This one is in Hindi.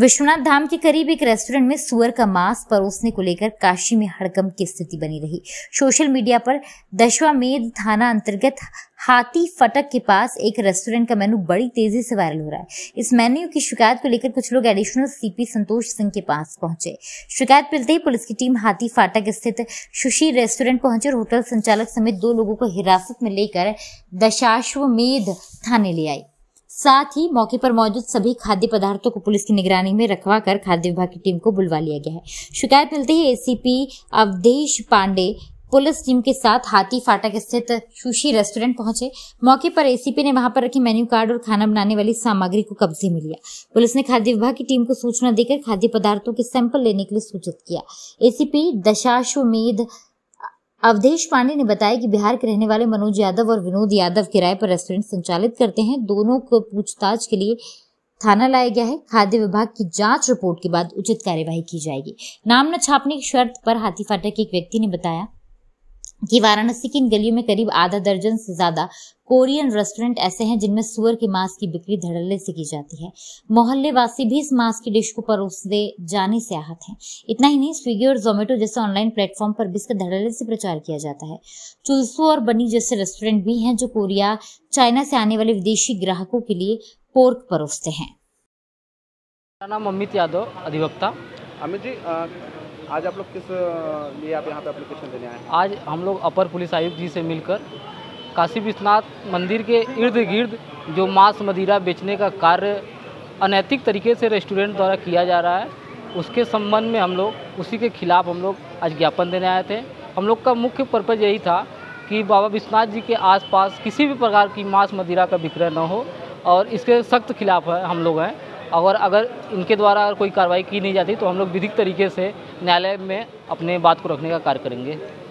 विश्वनाथ धाम के करीब एक रेस्टोरेंट में सुअर का मांस परोसने को लेकर काशी में हड़कम की स्थिति बनी रही सोशल मीडिया पर दशवामेध थाना अंतर्गत हाथी फटक के पास एक रेस्टोरेंट का मेन्यू बड़ी तेजी से वायरल हो रहा है इस मेन्यू की शिकायत को लेकर कुछ लोग एडिशनल सीपी संतोष सिंह के पास पहुंचे शिकायत मिलते ही पुलिस की टीम हाथी फाटक स्थित सुशी रेस्टोरेंट पहुंचे और होटल संचालक समेत दो लोगों को हिरासत में लेकर दशाश्वमेध थाने ले आई साथ ही मौके पर मौजूद सभी खाद्य पदार्थों को पुलिस की निगरानी में रखवा कर खाद्य विभाग की टीम को बुलवा लिया गया है शिकायत मिलते ही ACP Avdhesh Pandey police team के साथ हाथी फाटक स्थित सुशी रेस्टोरेंट पहुंचे मौके पर एसीपी ने वहां पर रखे मेन्यू कार्ड और खाना बनाने वाली सामग्री को कब्जे में लिया पुलिस ने खाद्य विभाग की टीम को सूचना देकर खाद्य पदार्थों के सैंपल लेने के लिए सूचित किया एसीपी दशाश्वमेध अवधेश पांडे ने बताया कि बिहार के रहने वाले मनोज यादव और विनोद यादव किराए पर रेस्टोरेंट संचालित करते हैं दोनों को पूछताछ के लिए थाना लाया गया है खाद्य विभाग की जांच रिपोर्ट के बाद उचित कार्यवाही की जाएगी नाम न छापने की शर्त पर हाथी फाटक के एक व्यक्ति ने बताया कि वाराणसी की इन गलियों में करीब आधा दर्जन से ज्यादा कोरियन रेस्टोरेंट ऐसे हैं जिनमें सुअर के मांस की बिक्री धड़ल्ले से की जाती है मोहल्लेवासी भी इस मांस की डिश को परोसने जाने से आहत हैं इतना ही नहीं स्विगी और जोमेटो जैसे ऑनलाइन प्लेटफॉर्म पर भी इसका धड़ल्ले से प्रचार किया जाता है चुलसू और बनी जैसे रेस्टोरेंट भी हैं जो कोरिया चाइना से आने वाले विदेशी ग्राहकों के लिए पोर्क परोसते हैं मेरा नाम अमित यादव अधिवक्ता अमित जी आज आप लोग किस लिए आप यहाँ पे एप्लीकेशन देने आए आज हम लोग अपर पुलिस आयुक्त जी से मिलकर काशी विश्वनाथ मंदिर के इर्द गिर्द जो मांस मदिरा बेचने का कार्य अनैतिक तरीके से रेस्टोरेंट द्वारा किया जा रहा है उसके संबंध में हम लोग उसी के खिलाफ हम लोग आज ज्ञापन देने आए थे हम लोग का मुख्य पर्पज़ यही था कि बाबा विश्वनाथ जी के आसपास किसी भी प्रकार की मांस मदिरा का विक्रय न हो और इसके सख्त खिलाफ है हम लोग हैं और अगर इनके द्वारा अगर कोई कार्रवाई की नहीं जाती तो हम लोग विधिक तरीके से न्यायालय में अपने बात को रखने का कार्य करेंगे